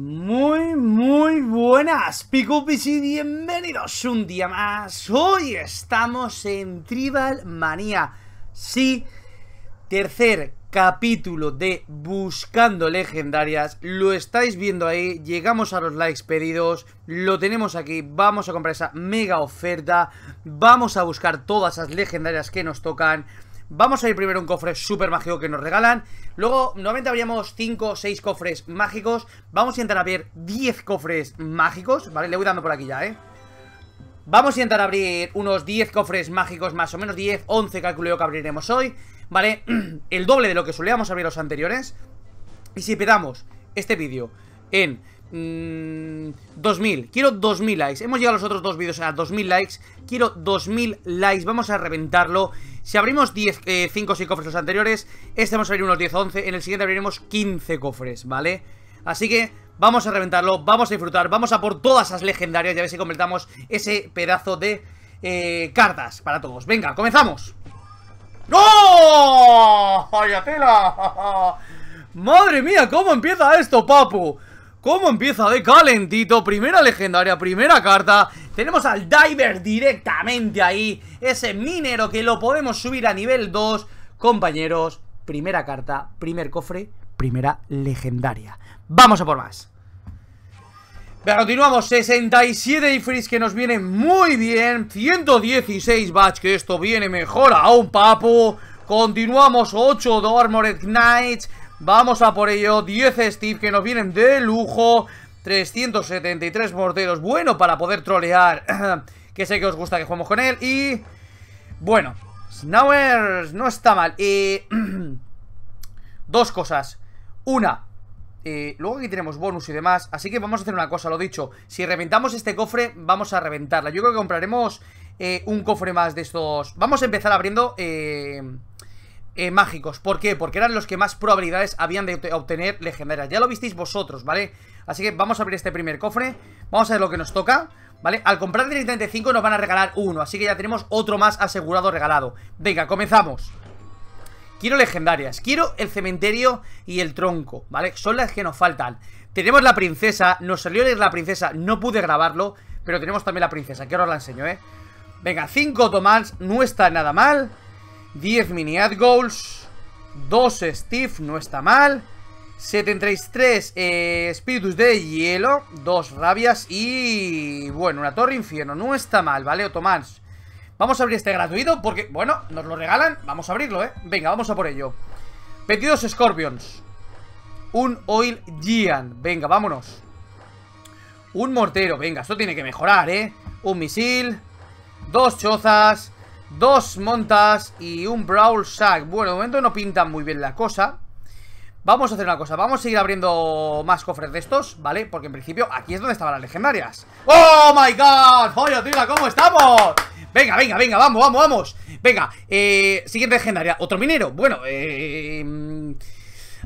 Muy, muy buenas, Picupis y bienvenidos un día más. Hoy estamos en Tribal Manía. Sí, tercer capítulo de Buscando Legendarias. Lo estáis viendo ahí, llegamos a los likes pedidos, lo tenemos aquí, vamos a comprar esa mega oferta, vamos a buscar todas esas legendarias que nos tocan. Vamos a ir primero un cofre súper mágico que nos regalan. Luego, nuevamente habríamos 5 o 6 cofres mágicos. Vamos a intentar abrir 10 cofres mágicos. Vale, le voy dando por aquí ya, ¿eh? Vamos a intentar abrir unos 10 cofres mágicos más o menos. 10, 11 calculo que abriremos hoy. Vale, el doble de lo que solíamos abrir los anteriores. Y si pedamos este vídeo en... 2000, mm, quiero 2000 likes Hemos llegado los otros dos vídeos a 2000 likes Quiero 2000 likes, vamos a reventarlo Si abrimos 5 eh, o 6 cofres los anteriores Este vamos a abrir unos 10 o 11 En el siguiente abriremos 15 cofres, ¿vale? Así que vamos a reventarlo, vamos a disfrutar Vamos a por todas esas legendarias Y a ver si completamos ese pedazo de eh, cartas para todos Venga, comenzamos ¡No! ¡Madre mía! ¿Cómo empieza esto, papu? ¿Cómo empieza de calentito? Primera legendaria, primera carta Tenemos al Diver directamente ahí Ese minero que lo podemos subir a nivel 2 Compañeros, primera carta, primer cofre, primera legendaria Vamos a por más continuamos, 67 ifris que nos viene muy bien 116 batch, que esto viene mejor a un papo Continuamos, 8 Dormored Knights Vamos a por ello, 10 Steve que nos vienen de lujo 373 morteros, bueno para poder trolear Que sé que os gusta que juguemos con él Y... Bueno, Snowers no está mal eh, Dos cosas Una, eh, luego aquí tenemos bonus y demás Así que vamos a hacer una cosa, lo dicho Si reventamos este cofre, vamos a reventarla Yo creo que compraremos eh, un cofre más de estos Vamos a empezar abriendo... Eh, mágicos. ¿Por qué? Porque eran los que más probabilidades habían de obtener legendarias. Ya lo visteis vosotros, ¿vale? Así que vamos a abrir este primer cofre. Vamos a ver lo que nos toca. ¿Vale? Al comprar directamente 5 nos van a regalar uno Así que ya tenemos otro más asegurado regalado Venga, comenzamos Quiero legendarias, quiero el cementerio y el tronco, ¿vale? Son las que nos faltan Tenemos la princesa, nos salió la princesa, no pude grabarlo Pero tenemos también la princesa, que ahora os la enseño, ¿eh? Venga, 5 tomans, no está nada mal 10 mini ad goals, 2 Steve, no está mal, 73 espíritus eh, de hielo, Dos rabias y... bueno, una torre infierno, no está mal, ¿vale, Otomans? Vamos a abrir este gratuito porque, bueno, nos lo regalan, vamos a abrirlo, ¿eh? Venga, vamos a por ello. 22 Scorpions, un Oil giant, venga, vámonos. Un mortero, venga, esto tiene que mejorar, ¿eh? Un misil, dos chozas, Dos montas y un Brawl Sack. Bueno, de momento no pintan muy bien la cosa. Vamos a hacer una cosa, vamos a seguir abriendo más cofres de estos, ¿vale? Porque en principio aquí es donde estaban las legendarias ¡Oh, my God! ¡Joya, tira, cómo estamos! Venga, venga, venga, vamos, vamos, vamos Venga, eh, siguiente legendaria, otro minero Bueno, eh...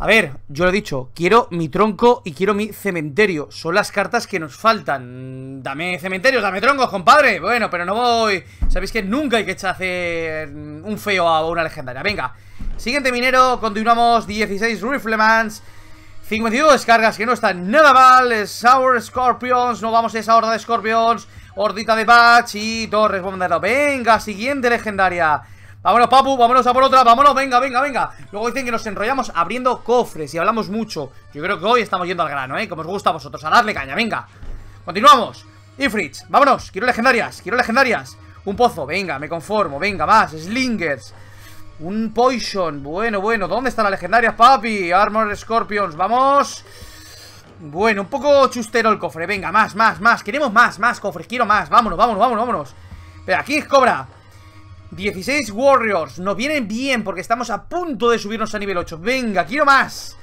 A ver, yo lo he dicho, quiero mi tronco y quiero mi cementerio. Son las cartas que nos faltan. Mm, dame cementerio, dame troncos, compadre. Bueno, pero no voy... Sabéis que nunca hay que hacer mm, un feo a una legendaria. Venga, siguiente minero, continuamos. 16 Riflemans. 52 descargas, que no están nada mal. Sour Scorpions, no vamos a esa horda de Scorpions. Hordita de Patch y Torres Bombardero. Venga, siguiente legendaria. Vámonos, papu, vámonos a por otra Vámonos, venga, venga, venga Luego dicen que nos enrollamos abriendo cofres y hablamos mucho Yo creo que hoy estamos yendo al grano, ¿eh? Como os gusta a vosotros, a darle caña, venga Continuamos Ifritz, vámonos, quiero legendarias, quiero legendarias Un pozo, venga, me conformo, venga, más Slingers Un poison, bueno, bueno ¿Dónde están las legendarias, papi? Armor Scorpions, vamos Bueno, un poco chustero el cofre Venga, más, más, más, queremos más, más cofres Quiero más, vámonos, vámonos, vámonos, vámonos Pero aquí es cobra 16 Warriors, nos vienen bien porque estamos a punto de subirnos a nivel 8 Venga, quiero más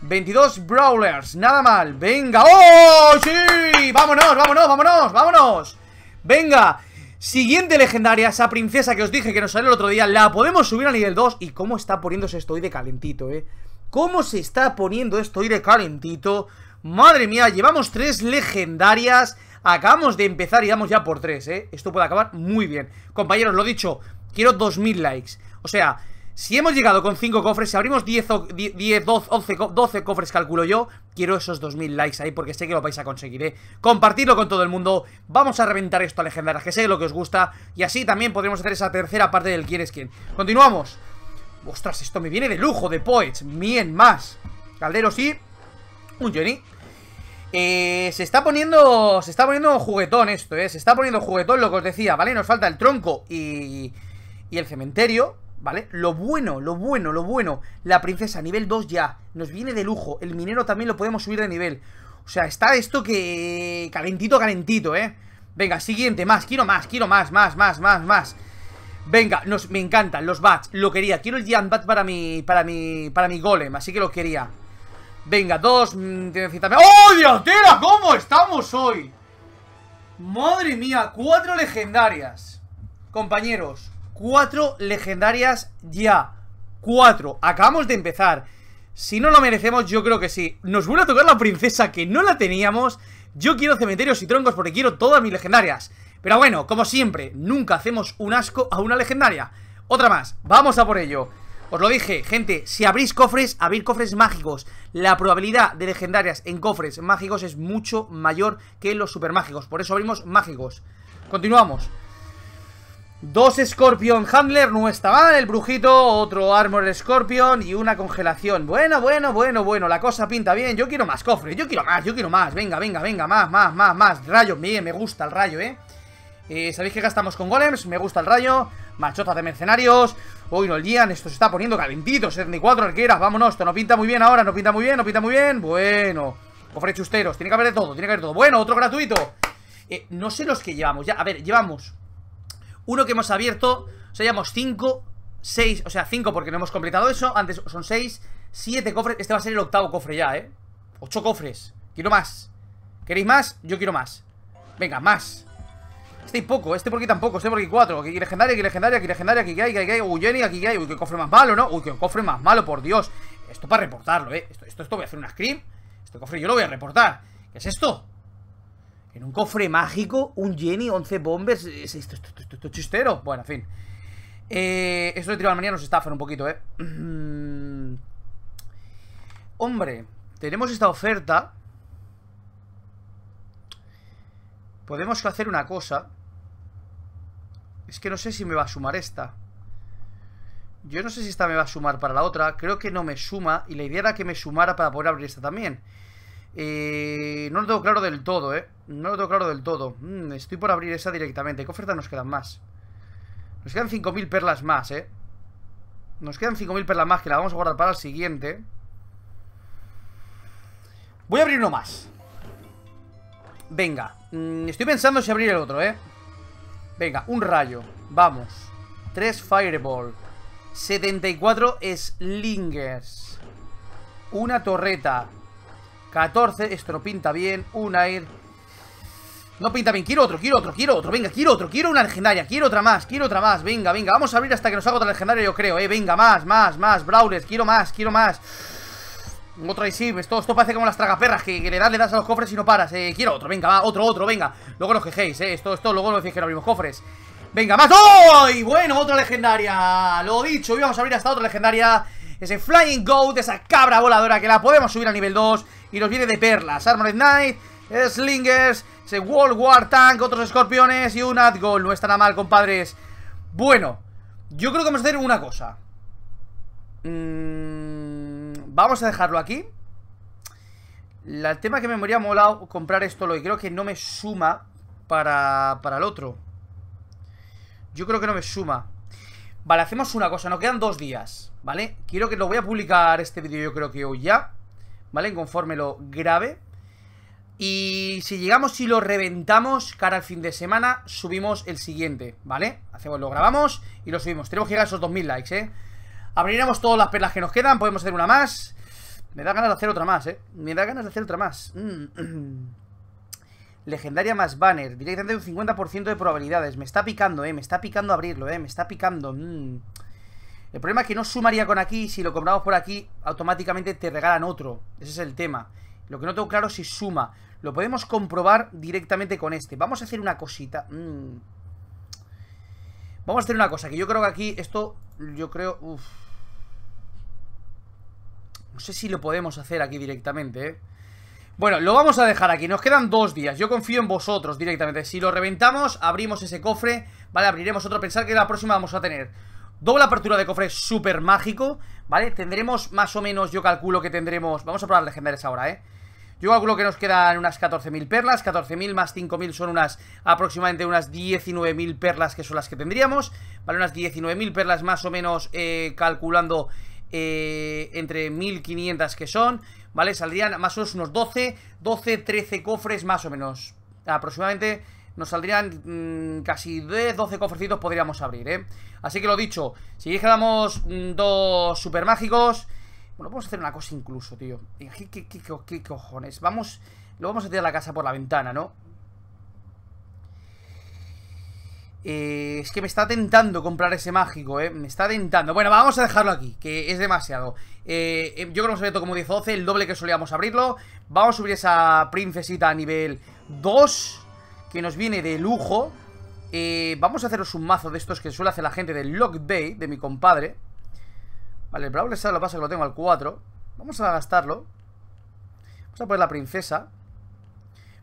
22 Brawlers, nada mal Venga, ¡oh, sí! ¡Vámonos, vámonos, vámonos, vámonos! Venga, siguiente legendaria Esa princesa que os dije que nos salió el otro día La podemos subir a nivel 2 Y cómo está poniéndose esto hoy de calentito, eh Cómo se está poniendo esto hoy de calentito Madre mía, llevamos tres legendarias Acabamos de empezar y damos ya por 3, ¿eh? Esto puede acabar muy bien. Compañeros, lo dicho, quiero 2000 likes. O sea, si hemos llegado con 5 cofres, si abrimos 10, 10 12, 11, 12 cofres, calculo yo, quiero esos 2000 likes ahí porque sé que lo vais a conseguir, ¿eh? Compartidlo con todo el mundo, vamos a reventar esto a legendarias, que sé lo que os gusta, y así también podremos hacer esa tercera parte del quién es quién. Continuamos. Ostras, esto me viene de lujo, de Poets, bien más. Calderos y un Johnny. Eh, se está poniendo. Se está poniendo juguetón esto, eh. Se está poniendo juguetón lo que os decía, ¿vale? Nos falta el tronco y. Y el cementerio. ¿Vale? Lo bueno, lo bueno, lo bueno La princesa, nivel 2 ya Nos viene de lujo, el minero también lo podemos subir de nivel O sea, está esto que... Calentito, calentito, ¿eh? Venga, siguiente, más, quiero más, quiero más, más, más, más, más Venga, nos, me encantan los bats, lo quería Quiero el Giant Bat para mi, para mi, para mi golem, así que lo quería Venga, dos... ¡Oh, mm, Dios ¿Cómo estamos hoy? Madre mía, cuatro legendarias. Compañeros, cuatro legendarias ya. Cuatro. Acabamos de empezar. Si no lo merecemos, yo creo que sí. Nos vuelve a tocar la princesa que no la teníamos. Yo quiero cementerios y troncos porque quiero todas mis legendarias. Pero bueno, como siempre, nunca hacemos un asco a una legendaria. Otra más, vamos a por ello. Os lo dije, gente, si abrís cofres, abrir cofres mágicos. La probabilidad de legendarias en cofres mágicos es mucho mayor que en los supermágicos. Por eso abrimos mágicos. Continuamos. Dos Scorpion Handler, no está mal, el brujito, otro Armor Scorpion y una congelación. Bueno, bueno, bueno, bueno, la cosa pinta bien. Yo quiero más cofres, yo quiero más, yo quiero más. Venga, venga, venga, más, más, más, más. Rayo, bien, me gusta el rayo, ¿eh? Eh, Sabéis que gastamos con golems, me gusta el rayo Machotas de mercenarios Hoy no el día, esto se está poniendo calentito 74 arqueras, vámonos, esto no pinta muy bien ahora No pinta muy bien, no pinta muy bien, bueno Cofre chusteros, tiene que haber de todo, tiene que haber de todo Bueno, otro gratuito eh, No sé los que llevamos, ya, a ver, llevamos Uno que hemos abierto, o sea, llevamos 5 6, o sea, cinco porque no hemos completado eso Antes son seis, siete cofres Este va a ser el octavo cofre ya, eh 8 cofres, quiero más ¿Queréis más? Yo quiero más Venga, más este y poco, este por aquí tampoco, este por aquí cuatro. Aquí legendaria, aquí legendaria, aquí legendaria, aquí hay, aquí hay, uy, Jenny, aquí hay. Uy, qué cofre más malo, ¿no? Uy, qué cofre más malo, por Dios. Esto para reportarlo, ¿eh? Esto, esto, voy a hacer una scream. Este cofre yo lo voy a reportar. ¿Qué es esto? En un cofre mágico, un Jenny, 11 bombas esto, esto, esto, esto, chistero. Bueno, en fin. Eh, esto de Tribal Manía nos estafan un poquito, ¿eh? Hombre, tenemos esta oferta. Podemos hacer una cosa. Es que no sé si me va a sumar esta. Yo no sé si esta me va a sumar para la otra. Creo que no me suma. Y la idea era que me sumara para poder abrir esta también. Eh, no lo tengo claro del todo, ¿eh? No lo tengo claro del todo. Mm, estoy por abrir esa directamente. ¿Qué oferta nos quedan más? Nos quedan 5.000 perlas más, ¿eh? Nos quedan 5.000 perlas más que la vamos a guardar para el siguiente. Voy a abrir uno más. Venga. Mm, estoy pensando si abrir el otro, ¿eh? Venga, un rayo. Vamos. 3 Fireball. 74 Slingers. Una torreta. 14, esto no pinta bien. Un air. No pinta bien. Quiero otro, quiero otro, quiero otro. Venga, quiero otro, quiero una legendaria. Quiero otra más, quiero otra más. Venga, venga. Vamos a abrir hasta que nos haga otra legendaria, yo creo, eh. Venga, más, más, más. Brawlers, quiero más, quiero más. Otro sí, esto, esto parece como las tragaperras que, que, le das, le das a los cofres y no paras eh, Quiero otro, venga, va, otro, otro, venga Luego nos quejéis, eh, esto, esto, luego nos decís que no abrimos cofres Venga, más, ¡oh! bueno, otra legendaria Lo dicho, hoy vamos a abrir hasta otra legendaria Ese Flying Goat, esa cabra voladora Que la podemos subir a nivel 2 Y nos viene de perlas, Armored Knight Slingers, ese World War Tank Otros escorpiones y un Adgol No está nada mal, compadres Bueno, yo creo que vamos a hacer una cosa Mmm Vamos a dejarlo aquí. el tema que me moría molado comprar esto lo y creo que no me suma para, para el otro. Yo creo que no me suma. Vale, hacemos una cosa, nos quedan dos días, ¿vale? Quiero que lo voy a publicar este vídeo yo creo que hoy ya, ¿vale? Conforme lo grave. Y si llegamos y lo reventamos cara al fin de semana, subimos el siguiente, ¿vale? Hacemos, lo grabamos y lo subimos. Tenemos que llegar a esos 2000 likes, ¿eh? Abriremos todas las perlas que nos quedan. Podemos hacer una más. Me da ganas de hacer otra más, ¿eh? Me da ganas de hacer otra más. Mm. Legendaria más banner. Directamente un 50% de probabilidades. Me está picando, ¿eh? Me está picando abrirlo, ¿eh? Me está picando. Mm. El problema es que no sumaría con aquí. Si lo compramos por aquí, automáticamente te regalan otro. Ese es el tema. Lo que no tengo claro es si suma. Lo podemos comprobar directamente con este. Vamos a hacer una cosita. Mm. Vamos a hacer una cosa, que yo creo que aquí esto, yo creo... Uf. No sé si lo podemos hacer aquí directamente, ¿eh? Bueno, lo vamos a dejar aquí, nos quedan dos días Yo confío en vosotros directamente Si lo reventamos, abrimos ese cofre Vale, abriremos otro, pensar que la próxima vamos a tener Doble apertura de cofre súper mágico Vale, tendremos más o menos Yo calculo que tendremos, vamos a probar legendarias ahora, eh yo calculo que nos quedan unas 14.000 perlas, 14.000 más 5.000 son unas aproximadamente unas 19.000 perlas que son las que tendríamos, ¿vale? Unas 19.000 perlas más o menos eh, calculando eh, entre 1500 que son, ¿vale? Saldrían más o menos unos 12, 12, 13 cofres más o menos. Aproximadamente nos saldrían mm, casi 10, 12 cofrecitos podríamos abrir, ¿eh? Así que lo dicho, si quedamos mm, dos super mágicos... Bueno, vamos a hacer una cosa incluso, tío. ¿Qué, cojones? Vamos... Lo vamos a tirar la casa por la ventana, ¿no? Eh, es que me está tentando comprar ese mágico, ¿eh? Me está tentando. Bueno, vamos a dejarlo aquí, que es demasiado. Eh, eh, yo creo que hemos abierto como 10 12, el doble que solíamos abrirlo. Vamos a subir esa princesita a nivel 2, que nos viene de lujo. vamos a haceros un mazo de estos que suele hacer la gente del Lock Bay, de mi compadre. Vale, el Brawl lo pasa que lo tengo al 4. Vamos a gastarlo. Vamos a poner la princesa.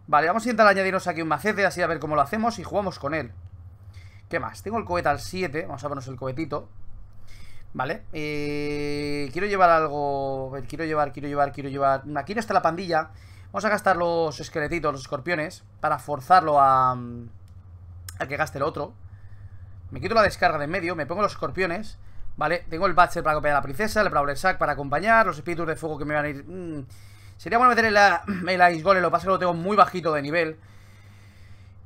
Vale, vamos a intentar añadirnos aquí un macete, así a ver cómo lo hacemos y jugamos con él. ¿Qué más? Tengo el cohete al 7. Vamos a ponernos el cohetito. Vale. Eh, quiero llevar algo... Quiero llevar, quiero llevar, quiero llevar... Aquí no está la pandilla. Vamos a gastar los esqueletitos, los escorpiones, para forzarlo a... Mm, a que gaste el otro. Me quito la descarga de en medio, me pongo los escorpiones. Vale, tengo el Batcher para acompañar a la princesa, el Brawler Sack para acompañar, los espíritus de fuego que me van a ir... Mm. Sería bueno meter el, el Ice Golem, lo que pasa es que lo tengo muy bajito de nivel.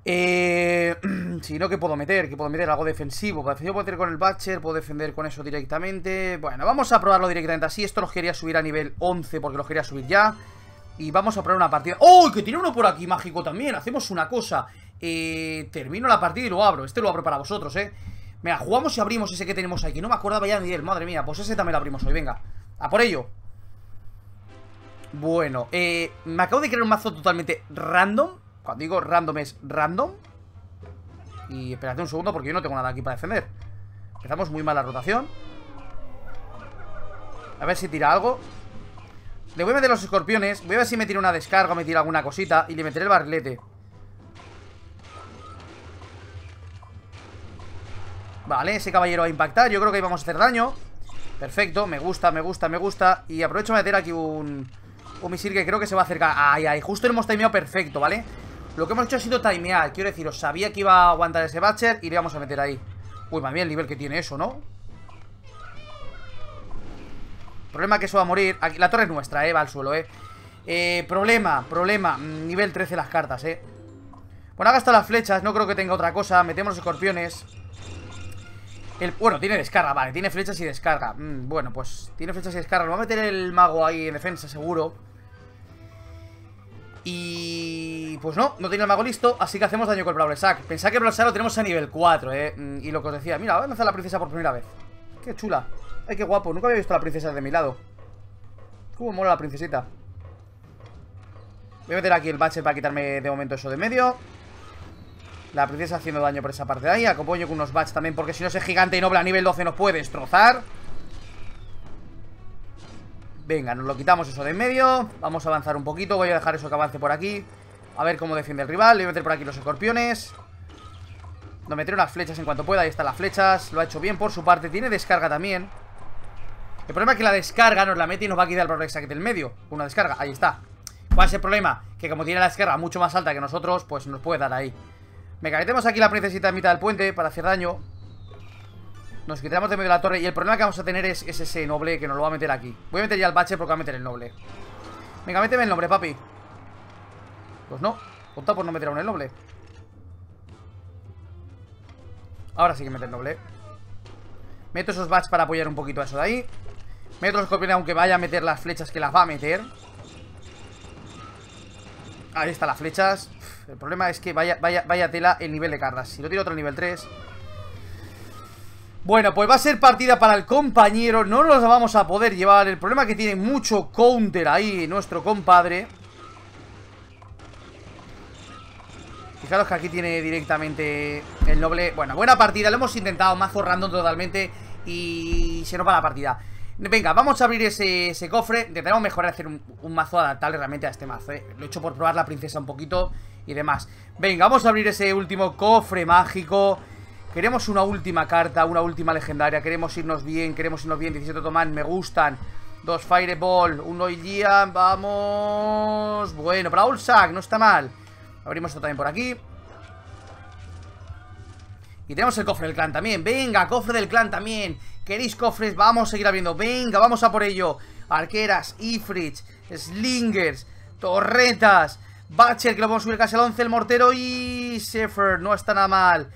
Eh, si no, ¿qué puedo meter? que puedo meter? Algo defensivo. Pues, yo puedo meter con el Batcher, puedo defender con eso directamente. Bueno, vamos a probarlo directamente así. Esto lo quería subir a nivel 11 porque lo quería subir ya. Y vamos a probar una partida. ¡Oh! Que tiene uno por aquí mágico también. Hacemos una cosa. Eh, termino la partida y lo abro. Este lo abro para vosotros, ¿eh? Mira, jugamos y abrimos ese que tenemos aquí. No me acordaba ya ni él, madre mía. Pues ese también lo abrimos hoy, venga. A por ello. Bueno, eh, me acabo de crear un mazo totalmente random. Cuando digo random es random. Y espérate un segundo porque yo no tengo nada aquí para defender. Empezamos muy mala rotación. A ver si tira algo. Le voy a meter los escorpiones. Voy a ver si me tira una descarga o me tira alguna cosita. Y le meteré el barlete. Vale, ese caballero va a impactar. Yo creo que ahí vamos a hacer daño. Perfecto, me gusta, me gusta, me gusta. Y aprovecho para meter aquí un, un misil que creo que se va a acercar. Ay, ay, justo hemos timeado perfecto, ¿vale? Lo que hemos hecho ha sido timear Quiero decir, deciros, sabía que iba a aguantar ese Batcher Y le vamos a meter ahí Uy, más bien el nivel que tiene eso, ¿no? Problema que eso va a morir La torre es nuestra, eh, va al suelo, eh. eh Problema, problema mm, Nivel 13 las cartas, eh Bueno, ha gastado las flechas, no creo que tenga otra cosa Metemos los escorpiones el, bueno, tiene descarga, vale, tiene flechas y descarga mm, Bueno, pues tiene flechas y descarga Lo va a meter el mago ahí en defensa, seguro y... pues no, no tenía el mago listo, así que hacemos daño con el sack Pensad que el sack lo tenemos a nivel 4, ¿eh? Mm, y lo que os decía, mira, vamos a lanzar la princesa por primera vez. ¡Qué chula! ¡Ay, qué guapo! Nunca había visto a la princesa de mi lado. ¡Cómo mola la princesita! Voy a meter aquí el bache para quitarme de momento eso de medio. La princesa haciendo daño por esa parte de ahí. Acompaño con unos baches también, porque si no es gigante y noble a nivel 12 nos puede destrozar. Venga, nos lo quitamos eso de en medio Vamos a avanzar un poquito, voy a dejar eso que avance por aquí A ver cómo defiende el rival Le voy a meter por aquí los escorpiones Nos meteré unas flechas en cuanto pueda Ahí están las flechas, lo ha hecho bien por su parte Tiene descarga también El problema es que la descarga nos la mete y nos va a quitar el proyectil del medio Una descarga, ahí está ¿Cuál es el problema? Que como tiene la descarga mucho más alta que nosotros Pues nos puede dar ahí Me metemos aquí la princesita en mitad del puente Para hacer daño nos quitamos de medio de la torre Y el problema que vamos a tener es, ese noble que nos lo va a meter aquí Voy a meter ya el bache porque va a meter el noble Venga, méteme el noble, papi Pues no, opta por no meter aún el noble Ahora sí que mete el noble Meto esos bats para apoyar un poquito a eso de ahí Meto los copines aunque vaya a meter las flechas que las va a meter Ahí están las flechas El problema es que vaya, vaya, vaya tela el nivel de cargas Si lo tiro otro nivel 3 bueno, pues va a ser partida para el compañero No nos vamos a poder llevar El problema es que tiene mucho counter ahí Nuestro compadre Fijaros que aquí tiene directamente el noble Bueno, buena partida, lo hemos intentado mazo random totalmente Y se nos va la partida Venga, vamos a abrir ese, cofre Intentaremos mejorar, hacer un, mazo adaptable realmente a este mazo eh. Lo he hecho por probar la princesa un poquito y demás Venga, vamos a abrir ese último cofre mágico Queremos una última carta, una última legendaria. Queremos irnos bien, queremos irnos bien. 17 toman, me gustan. Dos Fireball, Uno día vamos. Bueno, para Sack, no está mal. Abrimos esto también por aquí. Y tenemos el cofre del clan también. Venga, cofre del clan también. ¿Queréis cofres? Vamos a seguir abriendo. Venga, vamos a por ello. Arqueras, Ifrit, Slingers, Torretas, Batcher, que lo podemos subir casi al 11, el mortero y Sefer. No está nada mal.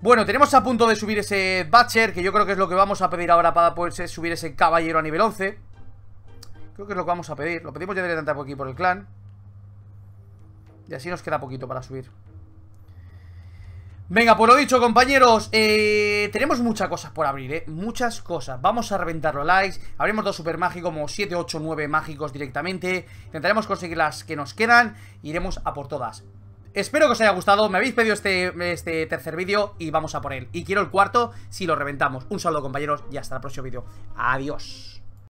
Bueno, tenemos a punto de subir ese Batcher, que yo creo que es lo que vamos a pedir ahora para poder pues, subir ese caballero a nivel 11. Creo que es lo que vamos a pedir. Lo pedimos ya directamente a aquí, por el clan. Y así nos queda poquito para subir. Venga, por pues lo dicho, compañeros eh, Tenemos muchas cosas por abrir, eh Muchas cosas, vamos a reventar los likes Abrimos dos super mágicos, como 7, 8, 9 mágicos directamente Intentaremos conseguir las que nos quedan Iremos a por todas Espero que os haya gustado, me habéis pedido este, este tercer vídeo y vamos a por él. Y quiero el cuarto si lo reventamos. Un saludo compañeros y hasta el próximo vídeo. Adiós.